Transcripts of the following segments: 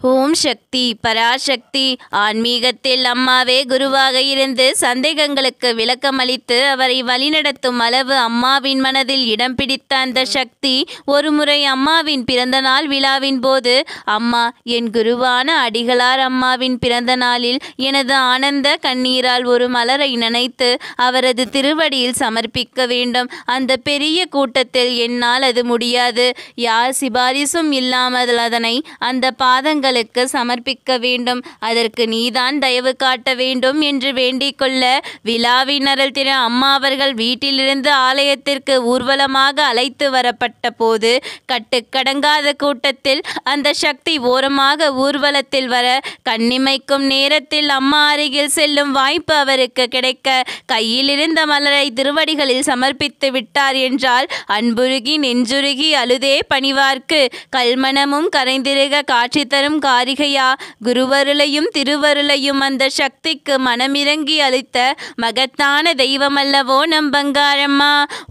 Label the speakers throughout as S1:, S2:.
S1: who ஓம் சக்தி பராசக்தி ஆன்மீகத்தில் அம்மாவே குருவாக இருந்து சந்தேகங்களுக்கு விளக்கமளித்து அவரை வழிநடத்தும் அளவு அம்மாவின் மனதில் இடம் பிடித்த அந்த சக்தி ஒருமுறை அம்மாவின் பிறந்தநாள் விழாவின் போது அம்மா என் குருவான அடிகளார் அம்மாவின் பிறந்த நாளில் எனது ஆனந்த கண்ணீரால் ஒரு மலரை நினைத்து அவரது திருவடியில் சமர்ப்பிக்க வேண்டும் அந்த பெரிய கூட்டத்தில் என்னால் அது முடியாது யார் சிபாரிசும் இல்லாமல் அதனை அந்த பாதங்களுக்கு உனக்கு சமர்ப்பிக்க வேண்டும் அதற்கு நீதான் தயவு காட்ட வேண்டும் என்று கொள்ள விழாவினரல் திரு அம்மா அவர்கள் வீட்டிலிருந்து ஆலயத்திற்கு ஊர்வலமாக அழைத்து வரப்பட்ட போது கட்டுக்கடங்காத கூட்டத்தில் அந்த சக்தி ஓரமாக ஊர்வலத்தில் வர கண்ணிமைக்கும் நேரத்தில் அம்மா அருகில் செல்லும் வாய்ப்பு அவருக்கு கிடைக்க கையில் இருந்த மலரை திருவடிகளில் சமர்ப்பித்து விட்டார் என்றால் அன்புருகி நெஞ்சுருகி அழுதே பணிவார்க்கு கல்மணமும் கரைந்திருக காட்சி தரும் காரியம் வருகையா குருவருளையும் திருவருளையும் அந்த சக்திக்கு மனமிறங்கி அளித்த மகத்தான அல்லவோ நம் பங்காரம்மா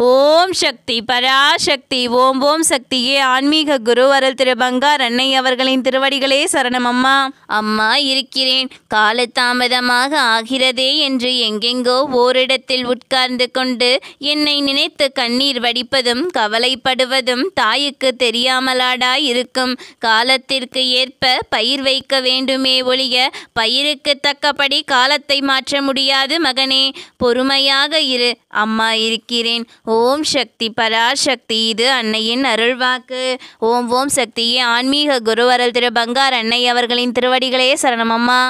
S1: ஓம் சக்தி பராசக்தி ஓம் ஓம் சக்தியே ஆன்மீக குருவரல் திரு பங்கார் அன்னை அவர்களின் திருவடிகளே சரணம் அம்மா அம்மா இருக்கிறேன் காலதாமதமாக ஆகிறதே என்று எங்கெங்கோ ஓரிடத்தில் உட்கார்ந்து கொண்டு என்னை நினைத்து கண்ணீர் வடிப்பதும் கவலைப்படுவதும் தாயுக்கு தெரியாமலாடா இருக்கும் காலத்திற்கு ஏற்ப பை பயிர் வைக்க வேண்டுமே ஒழிய பயிருக்கு தக்கபடி காலத்தை மாற்ற முடியாது மகனே பொறுமையாக இரு அம்மா இருக்கிறேன் ஓம் சக்தி பராசக்தி இது அன்னையின் அருள்வாக்கு ஓம் ஓம் சக்தியே ஆன்மீக குருவரல் திரு பங்கார் அன்னை அவர்களின் திருவடிகளே சரணம் அம்மா